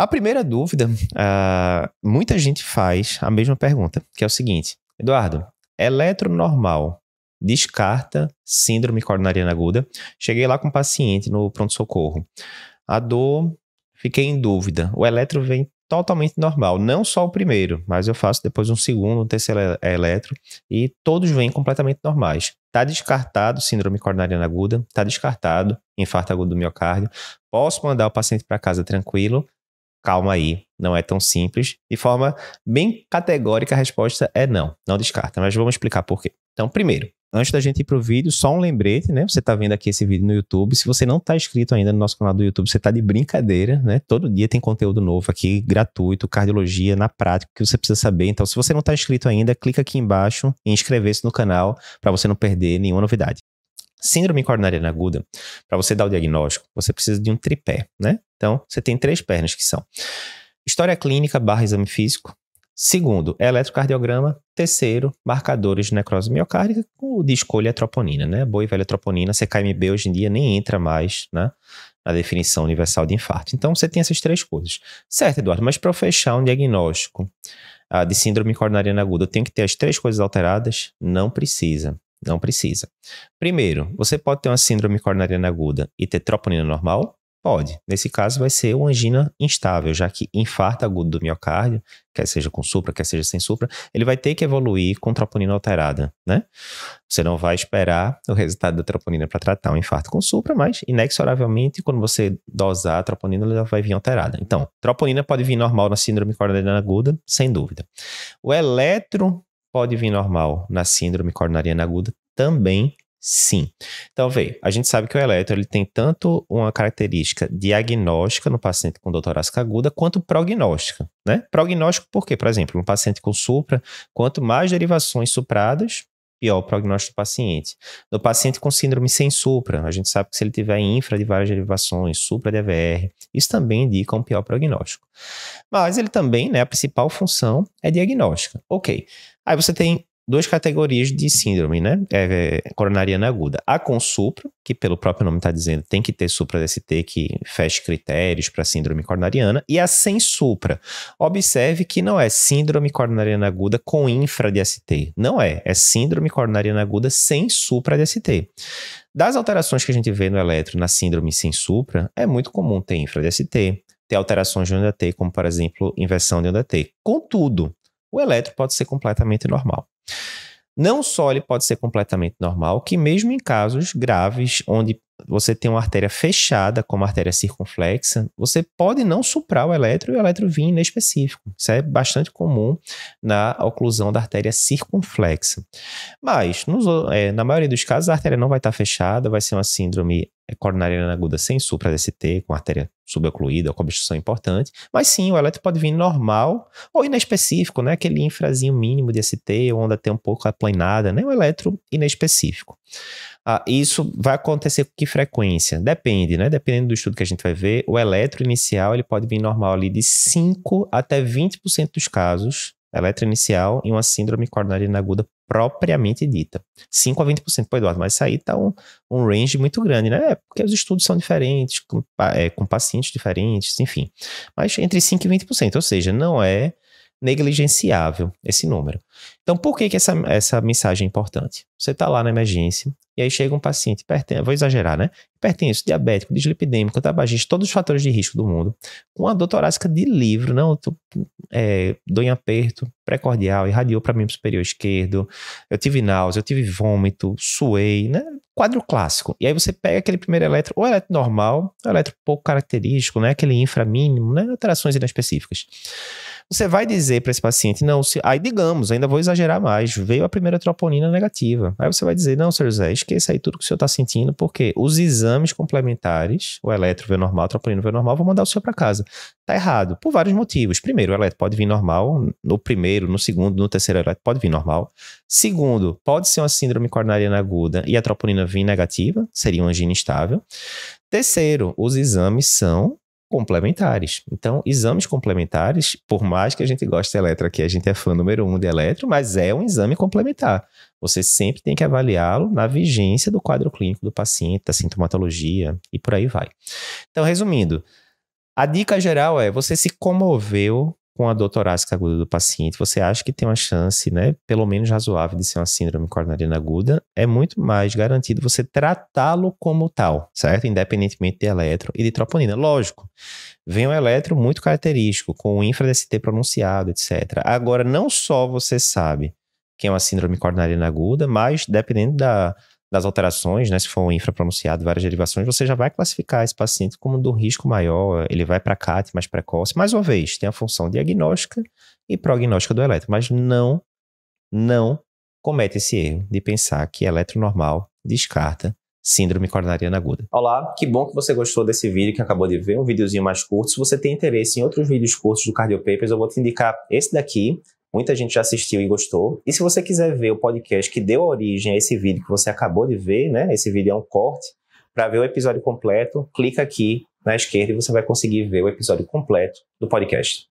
A primeira dúvida, uh, muita gente faz a mesma pergunta, que é o seguinte: Eduardo, eletronormal descarta síndrome coronariana aguda? Cheguei lá com um paciente no pronto-socorro. A dor, fiquei em dúvida. O eletro vem totalmente normal, não só o primeiro, mas eu faço depois um segundo, um terceiro eletro e todos vêm completamente normais. Tá descartado síndrome coronariana aguda, tá descartado infarto agudo do miocárdio. Posso mandar o paciente para casa tranquilo, calma aí, não é tão simples. De forma bem categórica, a resposta é não, não descarta, mas vamos explicar por quê. Então, primeiro, antes da gente ir pro vídeo, só um lembrete, né? Você está vendo aqui esse vídeo no YouTube. Se você não está inscrito ainda no nosso canal do YouTube, você está de brincadeira, né? Todo dia tem conteúdo novo aqui, gratuito, cardiologia na prática que você precisa saber. Então, se você não está inscrito ainda, clica aqui embaixo e inscrever-se no canal para você não perder nenhuma novidade. Síndrome coronariana aguda, para você dar o diagnóstico, você precisa de um tripé, né? Então, você tem três pernas que são história clínica barra exame físico, segundo, eletrocardiograma, terceiro, marcadores de necrose miocárdica, o de escolha é troponina, né? Boa e velha troponina, CKMB hoje em dia nem entra mais, né? Na definição universal de infarto. Então, você tem essas três coisas. Certo, Eduardo, mas para fechar um diagnóstico ah, de síndrome coronariana aguda, eu tenho que ter as três coisas alteradas? Não precisa. Não precisa. Primeiro, você pode ter uma síndrome coronariana aguda e ter troponina normal? Pode. Nesse caso, vai ser uma angina instável, já que infarto agudo do miocárdio, quer seja com supra, quer seja sem supra, ele vai ter que evoluir com troponina alterada, né? Você não vai esperar o resultado da troponina para tratar um infarto com supra, mas inexoravelmente, quando você dosar a troponina, ela vai vir alterada. Então, troponina pode vir normal na síndrome coronariana aguda, sem dúvida. O eletro Pode vir normal na síndrome coronariana aguda também Sim. Então, veja, a gente sabe que o eletro ele tem tanto uma característica diagnóstica no paciente com dor torácica aguda, quanto prognóstica, né? Prognóstico por quê? Por exemplo, um paciente com supra, quanto mais derivações supradas, pior o prognóstico do paciente. No paciente com síndrome sem supra, a gente sabe que se ele tiver infra de várias derivações, supra de AVR isso também indica um pior prognóstico. Mas ele também, né, a principal função é diagnóstica. Ok, Aí você tem duas categorias de síndrome, né? É, é, coronariana aguda. A com supra, que pelo próprio nome está dizendo, tem que ter supra DST que feche critérios para síndrome coronariana, e a sem supra. Observe que não é síndrome coronariana aguda com infra DST. Não é. É síndrome coronariana aguda sem supra DST. Das alterações que a gente vê no eletro na síndrome sem supra, é muito comum ter infra DST, ter alterações de onda T, como por exemplo, inversão de onda T. Contudo, o elétron pode ser completamente normal. Não só ele pode ser completamente normal, que mesmo em casos graves, onde você tem uma artéria fechada, como artéria circunflexa, você pode não suprar o eletro, e o eletro vir inespecífico. Isso é bastante comum na oclusão da artéria circunflexa. Mas, nos, é, na maioria dos casos, a artéria não vai estar tá fechada, vai ser uma síndrome é, coronariana aguda sem supra DST, com artéria subocluída, com obstrução importante, mas sim, o eletro pode vir normal ou inespecífico, né? Aquele infrazinho mínimo de ST, ou onda tem um pouco aplanada, né? Um eletro inespecífico. Ah, isso vai acontecer com que frequência? Depende, né? Dependendo do estudo que a gente vai ver, o eletro inicial ele pode vir normal ali de 5 até 20% dos casos, eletro inicial em uma síndrome coronariana aguda propriamente dita. 5 a 20%, pô, Eduardo, mas isso aí tá um, um range muito grande, né? É porque os estudos são diferentes, com, é, com pacientes diferentes, enfim. Mas entre 5 e 20%, ou seja, não é negligenciável esse número. Então, por que, que essa, essa mensagem é importante? Você está lá na emergência e aí chega um paciente, hipertenso, vou exagerar, né? Hipertenso, diabético, dislipidêmico, tabagista, todos os fatores de risco do mundo, com a dor torácica de livro, não, tô, é, dor em aperto, pré-cordial, irradiou para o para superior esquerdo, eu tive náusea, eu tive vômito, suei, né? Quadro clássico. E aí você pega aquele primeiro eletro, ou eletro normal, ou eletro pouco característico, né? Aquele infra mínimo, né? Alterações inespecíficas. específicas. Você vai dizer para esse paciente, não, se, aí digamos, ainda vou exagerar mais, veio a primeira troponina negativa. Aí você vai dizer, não, seu José, esqueça aí tudo que o senhor está sentindo, porque os exames complementares, o eletro veio normal, a troponina veio normal, vou mandar o senhor para casa. Tá errado, por vários motivos. Primeiro, o eletro pode vir normal, no primeiro, no segundo, no terceiro eletro pode vir normal. Segundo, pode ser uma síndrome coronariana aguda e a troponina vir negativa, seria uma angina instável. Terceiro, os exames são complementares. Então, exames complementares, por mais que a gente goste de eletro aqui, a gente é fã número um de eletro, mas é um exame complementar. Você sempre tem que avaliá-lo na vigência do quadro clínico do paciente, da sintomatologia e por aí vai. Então, resumindo, a dica geral é: você se comoveu com a dor torácica aguda do paciente, você acha que tem uma chance, né, pelo menos razoável, de ser uma síndrome coronariana aguda, é muito mais garantido você tratá-lo como tal, certo? Independentemente de eletro e de troponina. Lógico, vem um eletro muito característico, com o infra-DST pronunciado, etc. Agora, não só você sabe que é uma síndrome coronariana aguda, mas dependendo da das alterações, né, se for um infrapronunciado, várias derivações, você já vai classificar esse paciente como do risco maior, ele vai para CAT mais precoce. Mais uma vez, tem a função diagnóstica e prognóstica do eletro, mas não, não comete esse erro de pensar que eletro normal descarta síndrome coronariana aguda. Olá, que bom que você gostou desse vídeo que acabou de ver, um videozinho mais curto. Se você tem interesse em outros vídeos curtos do Cardiopapers, eu vou te indicar esse daqui, Muita gente já assistiu e gostou. E se você quiser ver o podcast que deu origem a esse vídeo que você acabou de ver, né? Esse vídeo é um corte. Para ver o episódio completo, clica aqui na esquerda e você vai conseguir ver o episódio completo do podcast.